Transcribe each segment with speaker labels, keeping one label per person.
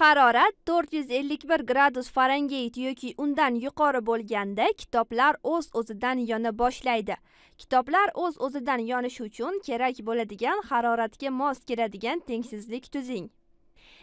Speaker 1: harorat 451 gradus farangeyt yoki undan yuqori bo'lganda kitoblar o'z o'zidan yona boshlaydi kitoblar o'z o'zidan yonishi uchun kerak bo'ladigan haroratga mos keladigan tengsizlik tuzing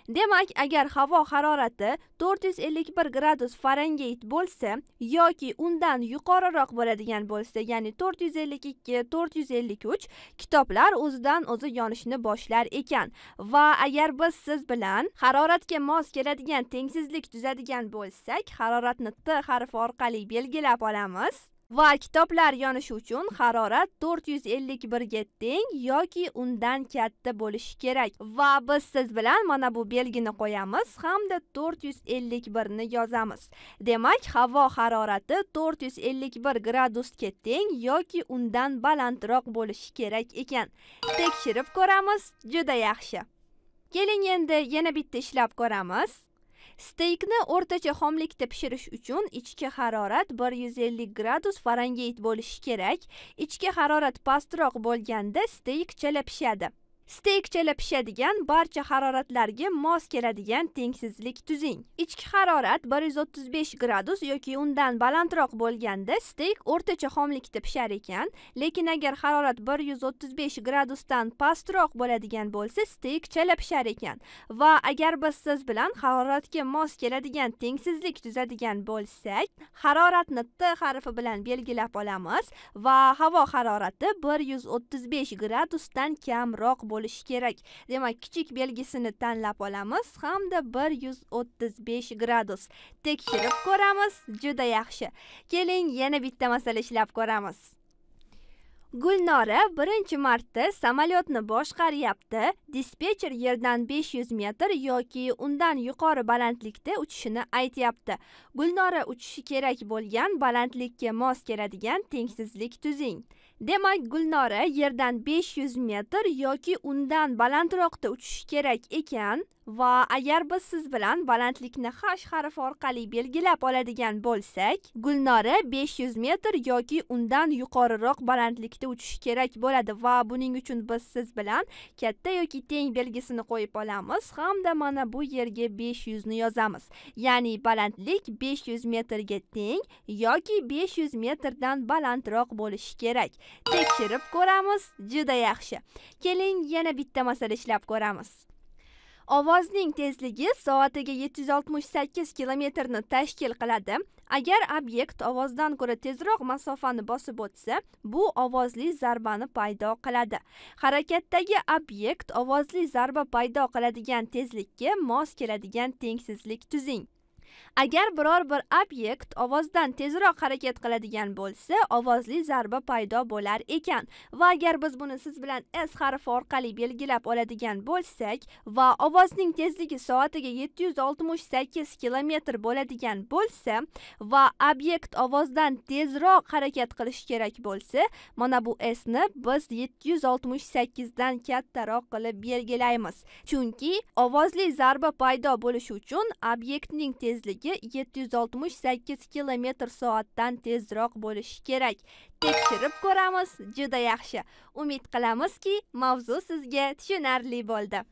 Speaker 1: demak agar havo harorati 451 gradus Fahrenheit bo'lsa yoki undan yuqoriroq bo'ladigan bo'lsa ya'ni 452 453 kitoblar o'zidan o'zi yonishni boshlar ekan va agar biz siz bilan haroratga mos keladigan tengsizlik tuzadigan bo'lsak haroratni t harfi orqali belgilab olamiz va kitoblar yonishi uchun harorat 451 ga teng yoki undan katta bo'lishi kerak va biz siz bilan mana bu belgini qo'yamiz hamda 451 ni yozamiz demak havo harorati 451 gradusga teng yoki undan balandroq bo'lishi kerak ekan tekshirib ko'ramiz juda yaxshi keling endi yana bitta ishlab ko'ramiz steykni o'rtacha xomlikda pishirish uchun ichki harorat 150 gradus Fahrenheit bo'lishi kerak ichki harorat pastroq bo'lganda steyk chala pishadi steakchala pishadigan barcha haroratlarga mos keladigan tengsizlik tuzing ichki harorat 135 gradus yoki undan balandroq bo'lganda steyk o'rtacha xomlikda pishar ekan lekin agar harorat 135 gradusdan pastroq bo'ladigan bo'lsa steak chala pishar ekan va agar biz siz bilan haroratga mos keladigan tengsizlik tuzadigan bo'lsak haroratni t harfi bilan belgilab olamiz va havo harorati 135 gradusdan kamroq bo'ladi bo'lishi kerak demak kichik belgisini tanlab olamiz hamda bir yuz o'ttiz besh gradus tekshirib ko'ramiz juda yaxshi keling yana bitta masala ishlab ko'ramiz gulnora birinchi marta samolyotni boshqaryapti dispetcher yerdan 500 metr yoki undan yuqori balandlikda uchishini aytyapti gulnora uchishi kerak bo'lgan balandlikka mos keladigan tengsizlik tuzing demak gulnora yerdan 500 metr yoki undan balandroqda uchishi kerak ekan va agar biz siz bilan balandlikni h harfi orqali belgilab oladigan bo'lsak gulnora 500 metr yoki undan yuqoriroq balandlikda uchishi kerak bo'ladi va buning uchun biz siz bilan katta yoki teng belgisini qo'yib olamiz hamda mana bu yerga 500 ni yozamiz ya'ni balandlik 500 metrga teng yoki 500 metrdan balandroq bo'lishi kerak tekshirib ko'ramiz juda yaxshi keling yana bitta masala ishlab ko'ramiz ovozning tezligi soatiga 768 kilometrni tashkil qiladi agar obyekt ovozdan ko'ra tezroq masofani bosib o'tsa bu ovozli zarbani paydo qiladi harakatdagi obyekt ovozli zarba paydo qiladigan tezlikka mos keladigan tengsizlik tuzing agar biror bir obyekt ovozdan tezroq harakat qiladigan bo'lsa ovozli zarba paydo bo'lar ekan va agar biz buni siz bilan s harfi orqali belgilab oladigan bo'lsak va ovozning tezligi soatiga 768 kilometr bo'ladigan bo'lsa va obyekt ovozdan tezroq harakat qilishi kerak bo'lsa mana bu s ni biz 768 dan kattaroq qilib belgilaymiz chunki ovozli zarba paydo bo'lishi uchun obyektning tezligi tezligi 768 kilometr soatdan tezroq bo'lishi kerak tekshirib ko'ramiz juda yaxshi umid qilamizki mavzu sizga tushunarli bo'ldi